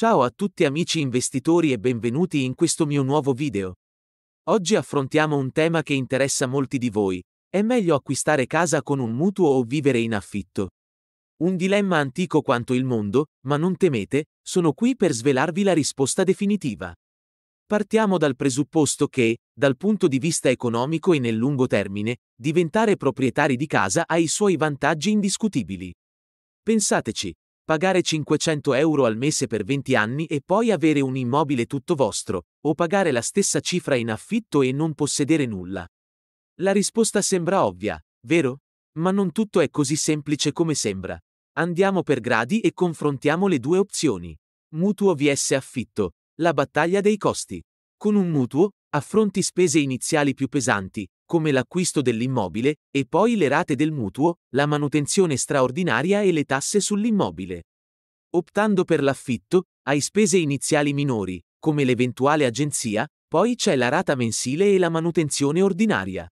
Ciao a tutti amici investitori e benvenuti in questo mio nuovo video. Oggi affrontiamo un tema che interessa molti di voi. È meglio acquistare casa con un mutuo o vivere in affitto? Un dilemma antico quanto il mondo, ma non temete, sono qui per svelarvi la risposta definitiva. Partiamo dal presupposto che, dal punto di vista economico e nel lungo termine, diventare proprietari di casa ha i suoi vantaggi indiscutibili. Pensateci, Pagare 500 euro al mese per 20 anni e poi avere un immobile tutto vostro, o pagare la stessa cifra in affitto e non possedere nulla. La risposta sembra ovvia, vero? Ma non tutto è così semplice come sembra. Andiamo per gradi e confrontiamo le due opzioni. Mutuo vs affitto. La battaglia dei costi. Con un mutuo, affronti spese iniziali più pesanti, come l'acquisto dell'immobile, e poi le rate del mutuo, la manutenzione straordinaria e le tasse sull'immobile. Optando per l'affitto, hai spese iniziali minori, come l'eventuale agenzia, poi c'è la rata mensile e la manutenzione ordinaria.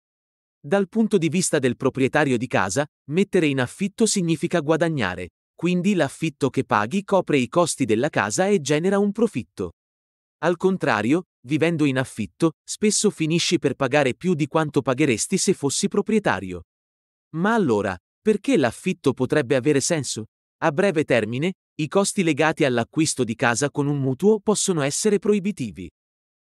Dal punto di vista del proprietario di casa, mettere in affitto significa guadagnare, quindi l'affitto che paghi copre i costi della casa e genera un profitto. Al contrario, vivendo in affitto, spesso finisci per pagare più di quanto pagheresti se fossi proprietario. Ma allora, perché l'affitto potrebbe avere senso? A breve termine, i costi legati all'acquisto di casa con un mutuo possono essere proibitivi.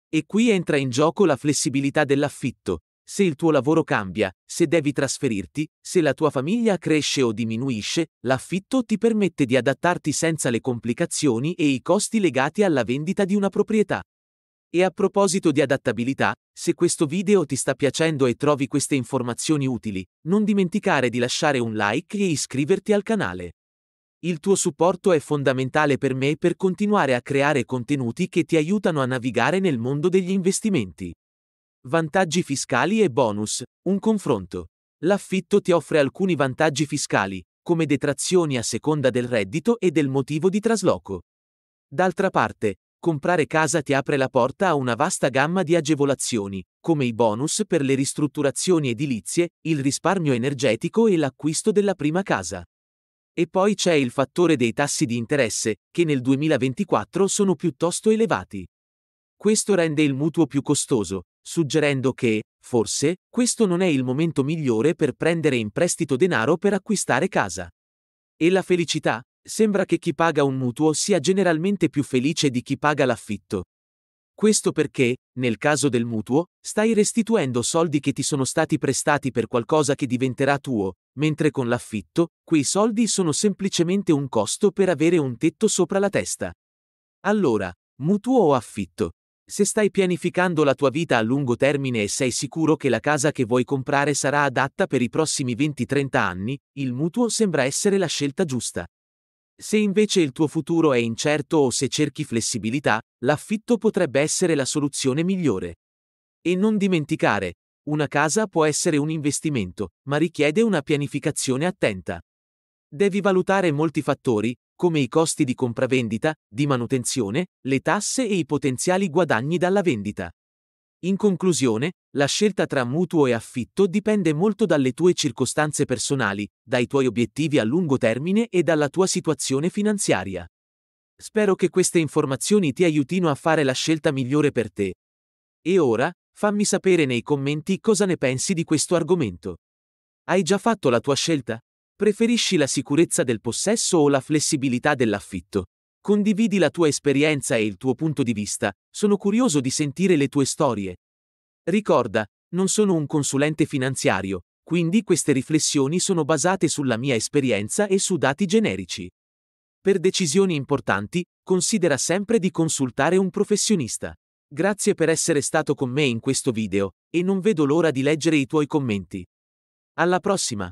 E qui entra in gioco la flessibilità dell'affitto. Se il tuo lavoro cambia, se devi trasferirti, se la tua famiglia cresce o diminuisce, l'affitto ti permette di adattarti senza le complicazioni e i costi legati alla vendita di una proprietà. E a proposito di adattabilità, se questo video ti sta piacendo e trovi queste informazioni utili, non dimenticare di lasciare un like e iscriverti al canale. Il tuo supporto è fondamentale per me per continuare a creare contenuti che ti aiutano a navigare nel mondo degli investimenti. Vantaggi fiscali e bonus. Un confronto. L'affitto ti offre alcuni vantaggi fiscali, come detrazioni a seconda del reddito e del motivo di trasloco. D'altra parte, comprare casa ti apre la porta a una vasta gamma di agevolazioni, come i bonus per le ristrutturazioni edilizie, il risparmio energetico e l'acquisto della prima casa. E poi c'è il fattore dei tassi di interesse, che nel 2024 sono piuttosto elevati. Questo rende il mutuo più costoso, suggerendo che, forse, questo non è il momento migliore per prendere in prestito denaro per acquistare casa. E la felicità? Sembra che chi paga un mutuo sia generalmente più felice di chi paga l'affitto. Questo perché, nel caso del mutuo, stai restituendo soldi che ti sono stati prestati per qualcosa che diventerà tuo, mentre con l'affitto, quei soldi sono semplicemente un costo per avere un tetto sopra la testa. Allora, mutuo o affitto? Se stai pianificando la tua vita a lungo termine e sei sicuro che la casa che vuoi comprare sarà adatta per i prossimi 20-30 anni, il mutuo sembra essere la scelta giusta. Se invece il tuo futuro è incerto o se cerchi flessibilità, l'affitto potrebbe essere la soluzione migliore. E non dimenticare, una casa può essere un investimento, ma richiede una pianificazione attenta. Devi valutare molti fattori, come i costi di compravendita, di manutenzione, le tasse e i potenziali guadagni dalla vendita. In conclusione, la scelta tra mutuo e affitto dipende molto dalle tue circostanze personali, dai tuoi obiettivi a lungo termine e dalla tua situazione finanziaria. Spero che queste informazioni ti aiutino a fare la scelta migliore per te. E ora, fammi sapere nei commenti cosa ne pensi di questo argomento. Hai già fatto la tua scelta? Preferisci la sicurezza del possesso o la flessibilità dell'affitto? Condividi la tua esperienza e il tuo punto di vista, sono curioso di sentire le tue storie. Ricorda, non sono un consulente finanziario, quindi queste riflessioni sono basate sulla mia esperienza e su dati generici. Per decisioni importanti, considera sempre di consultare un professionista. Grazie per essere stato con me in questo video, e non vedo l'ora di leggere i tuoi commenti. Alla prossima!